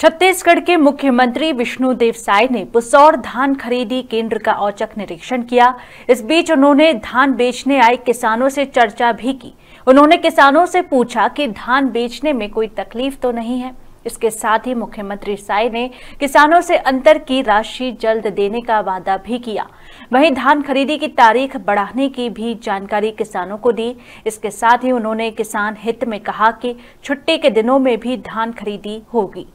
छत्तीसगढ़ के मुख्यमंत्री विष्णुदेव साय ने पुसौर धान खरीदी केंद्र का औचक निरीक्षण किया इस बीच उन्होंने धान बेचने आए किसानों से चर्चा भी की उन्होंने किसानों से पूछा कि धान बेचने में कोई तकलीफ तो नहीं है इसके साथ ही मुख्यमंत्री साय ने किसानों से अंतर की राशि जल्द देने का वादा भी किया वहीं धान खरीदी की तारीख बढ़ाने की भी जानकारी किसानों को दी इसके साथ ही उन्होंने किसान हित में कहा कि छुट्टी के दिनों में भी धान खरीदी होगी